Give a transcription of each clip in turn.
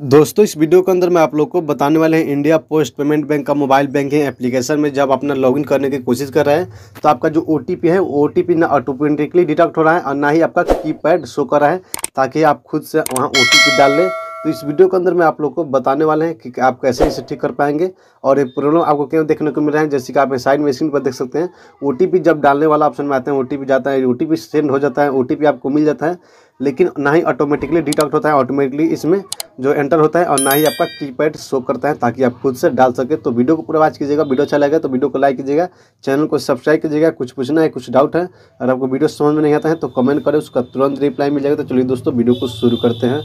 दोस्तों इस वीडियो के अंदर मैं आप लोग को बताने वाले हैं इंडिया पोस्ट पेमेंट बैंक का मोबाइल बैंकिंग एप्लीकेशन में जब अपना लॉगिन करने की कोशिश कर रहे हैं तो आपका जो ओ है ओ टी पी ना ऑटोमेटिकली डिटेक्ट हो रहा है और ना ही आपका की पैड शो कर रहा है ताकि आप खुद से वहाँ ओ डाल लें तो इस वीडियो के अंदर मैं आप लोग को बताने वाले हैं कि आप कैसे इसे ठीक कर पाएंगे और ये प्रॉब्लम आपको क्यों देखने को मिल रहा है जैसे कि आप साइड में स्क्रीन पर देख सकते हैं ओ जब डालने वाला ऑप्शन में आते हैं ओ जाता है ओ सेंड हो जाता है ओ आपको मिल जाता है लेकिन ना ही ऑटोमेटिकली डिटेक्ट होता है ऑटोमेटिकली इसमें जो एंटर होता है और ना ही आपका कीपैड शो करता है ताकि आप खुद से डाल सके तो वीडियो को पूरा वाच कीजिएगा वीडियो अच्छा लगेगा तो वीडियो को लाइक कीजिएगा चैनल को सब्सक्राइब कीजिएगा कुछ पूछना है कुछ डाउट है अगर आपको वीडियो समझ में नहीं आता है तो कमेंट करें उसका तुरंत रिप्लाई मिल जाएगा तो चलिए दोस्तों वीडियो को शुरू करते हैं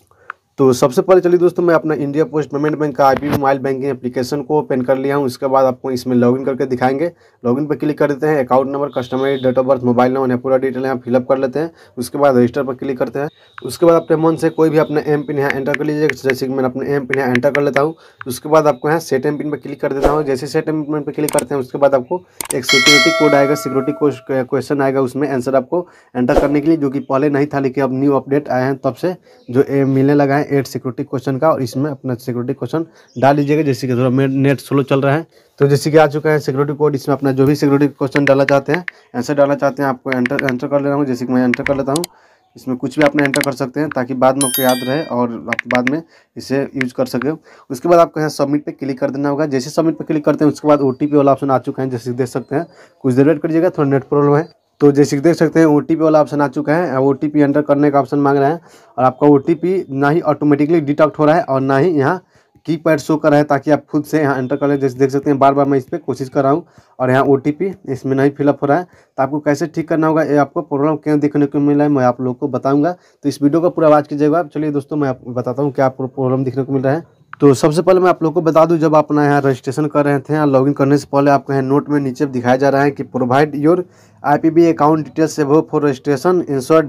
तो सबसे पहले चलिए दोस्तों मैं अपना इंडिया पोस्ट पेमेंट बैंक का आई मोबाइल बैंकिंग एप्लीकेशन को ओपन कर लिया हूँ इसके बाद आपको इसमें लॉगिन करके दिखाएंगे लॉगिन पर क्लिक कर देते हैं account number customer date of birth mobile number या पूरा डिटेल यहाँ फिलअप कर लेते हैं उसके बाद रजिस्टर पर क्लिक करते हैं उसके बाद अपने मन से कोई भी अपना एम पिन यहाँ एंटर कर लीजिए जैसे कि मैं अपने एम पिन यहाँ एंटर कर लेता हूँ उसके बाद आपको यहाँ सेट एम पिन पर क्लिक कर देता हूँ जैसे सेट एम पिन पर क्लिक करते हैं उसके बाद आपको एक सिक्योरिटी कोड आएगा सिक्योरिटी क्वेश्चन आएगा उसमें आंसर आपको एंटर करने के लिए जो कि पहले नहीं था लेकिन अब न्यू अपडेट आए हैं तब से जो मिलने लगा है एट सिक्योरिटी क्वेश्चन का और इसमें अपना सिक्योरिटी क्वेश्चन डाल लीजिएगा जैसे कि थोड़ा नेट स्लो चल रहा है तो जैसे कि आ चुका है सिक्योरिटी कोड इसमें अपना जो भी सिक्योरिटी क्वेश्चन डालना चाहते हैं आंसर डालना चाहते हैं आपको एंटर एंटर कर ले रहा हूँ जैसे कि मैं एंटर कर लेता हूँ इसमें कुछ भी आपने एंटर कर सकते हैं ताकि बाद में आपको याद रहे और आप बाद में इसे यूज कर सके उसके बाद आपको यहाँ सबमिट पे क्लिक कर देना होगा जैसे सबमिट पे क्लिक करते हैं उसके बाद ओ वाला ऑप्शन आ चुका है जैसे देख सकते हैं कुछ देर वेट करिएगा थोड़ा नेट प्रॉब्लम है तो जैसे देख सकते हैं ओ वाला ऑप्शन आ चुका है ओ टी एंटर करने का ऑप्शन मांग रहे हैं और आपका ओ ना ही ऑटोमेटिकली डिटेक्ट हो रहा है और ना ही यहाँ की पैड शो कर रहा है ताकि आप खुद से यहाँ एंटर कर लें जैसे देख सकते हैं बार बार मैं इस पर कोशिश कर रहा हूँ और यहाँ ओ इसमें नहीं फिलअप हो रहा है तो आपको कैसे ठीक करना होगा ये आपको प्रॉब्लम क्यों देखने को मिला है मैं आप लोग को बताऊँगा तो इस वीडियो का पूरा आवाज़ कीजिएगा चलिए दोस्तों मैं आपको बताता हूँ क्या आपको प्रॉब्लम देखने को मिल रहा है तो सबसे पहले मैं आप लोग को बता दूं जब आप अपना यहाँ रजिस्ट्रेशन कर रहे थे यहाँ लॉगिन करने से पहले आपको यहाँ नोट में नीचे दिखाया जा रहा है कि प्रोवाइड योर से account for registration for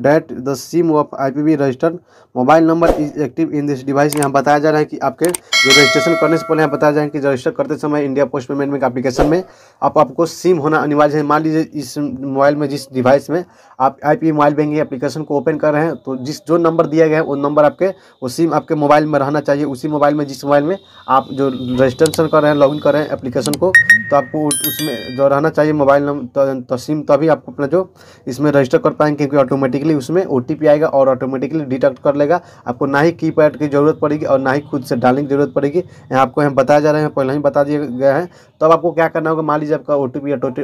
registration. The SIM of I P B registered mobile number is active in this device यहाँ बताया जा रहा है कि आपके जो रजिस्ट्रेशन करने से पहले यहाँ बताया जा रहा है कि रजिस्टर करते समय India post payment bank application में आप आपको सिम होना अनिवार्य है मान लीजिए इस मोबाइल में जिस डिवाइस में आप I P mobile banking application को ओपन कर रहे हैं तो जिस जो नंबर दिया गया है वो नंबर आपके वो सिम आपके मोबाइल में रहना चाहिए उसी मोबाइल में जिस मोबाइल में आप जो रजिस्ट्रेशन कर रहे हैं इन कर रहे हैं एप्लीकेशन को तो आपको उसमें जो रहना चाहिए मोबाइल नंबर तो सिम तो अभी आप अपना जो इसमें रजिस्टर कर पाएंगे क्योंकि ऑटोमेटिकली उसमें ओ आएगा और ऑटोमेटिकली डिटेक्ट कर लेगा आपको ना ही की की ज़रूरत पड़ेगी और ना ही खुद से डालने की ज़रूरत पड़ेगी यहाँ आपको यहाँ बताया जा रहे हैं पहले ही बता दिया गया है तो अब आपको क्या करना होगा मान लीजिए आपका ओ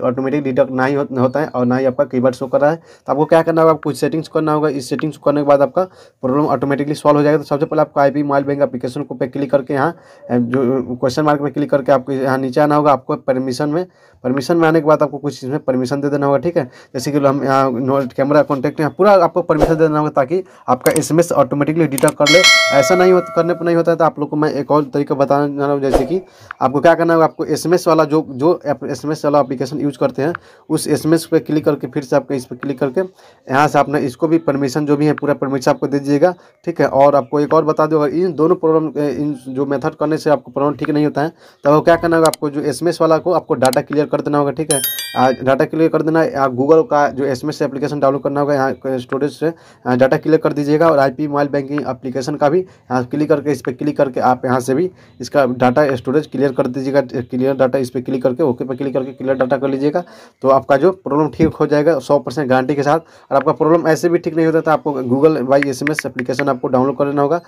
ऑटोमेटिक डिटेक्ट ना ही होता है और ना ही आपका कीबोर्ड शो कर रहा है तो आपको क्या करना होगा आपको कुछ सेटिंग्स करना होगा इस सेटिंग्स करने के बाद आपका प्रॉब्लम ऑटोमेटिकली सॉल्व हो जाएगा तो सबसे पहले आपको आई मोबाइल बैंक अपलीकेशन को पे क्लिक करके यहाँ जो क्वेश्चन मार्क में क्लिक करके आपको यहाँ नीचे आना होगा आपको परमिशन में परमिशन में आने के बाद आपको कुछ इसमें परमिशन दे देना होगा ठीक है जैसे कि हम यहाँ कैमरा कॉन्टैक्ट यहाँ पूरा आपको परमिशन दे देना होगा ताकि आपका एस एम ऑटोमेटिकली डिटेक्ट कर ले ऐसा नहीं होता करने पर नहीं होता है तो आप लोग को मैं एक और तरीका बताना जा रहा हूँ जैसे कि आपको क्या करना होगा आपको एस वाला जो जो एस एम वाला अप्लीकेशन यूज करते हैं उस एस एम पर क्लिक करके फिर से आपको इस पर क्लिक करके यहाँ से आपने इसको भी परमिशन जो भी है पूरा परमिशन आपको दे दीजिएगा ठीक है और आपको एक और बता दो अगर इन दोनों प्रॉब्लम इन जो मेथड करने से आपको प्रॉब्लम ठीक नहीं होता है तो क्या करना होगा आपको जो एस वाला को आपको डाटा क्लियर कर देना होगा ठीक है डाटा क्लियर कर देना आप गूगल का जो एस एम एप्लीकेशन डाउनलोड करना होगा यहाँ स्टोरेज से डाटा क्लियर कर दीजिएगा और आईपी मोबाइल बैंकिंग एप्लीकेशन का भी यहाँ क्लिक करके इस पर क्लिक करके आप यहाँ से भी इसका डाटा स्टोरेज क्लियर कर दीजिएगा क्लियर डाटा इस पर क्लिक करके ओके पर क्लिक करके क्लियर डाटा कर लीजिएगा तो आपका जो प्रॉब्लम ठीक हो जाएगा सौ परसेंट गारंटी के साथ और आपका प्रॉब्लम ऐसे भी ठीक नहीं होता था तो आपको गूगल बाई एस एप्लीकेशन आपको डाउनलोड कर लेना होगा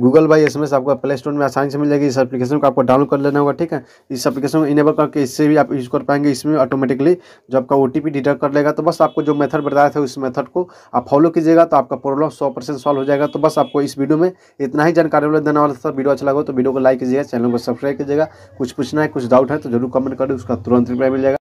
गूगल बाई एस आपको प्ले स्टोर में आसानी से मिल जाएगी इस एप्लीकेशन को आपको डाउनलोड कर लेना होगा ठीक है इस एप्लीकेशन को इनेबल करके इससे भी आप यूज़ कर पाएंगे इसमें ऑटोमेटिकली जो आपका ओ डिटेक्ट कर लेगा तो बस आपको जो मेथड बताया था उस मेथड को आप फॉलो कीजिएगा तो आपका प्रॉब्लम सौ परसेंट सॉल्व हो जाएगा तो बस आपको इस वीडियो में इतना ही जानकारी देने वाला था वीडियो अच्छा लगा तो वीडियो को लाइक कीजिएगा चैनल को सब्सक्राइब कीजिएगा कुछ पूछना है कुछ डाउट है तो जरूर कमेंट करें उसका तुरंत रिप्लाई मिल जाएगा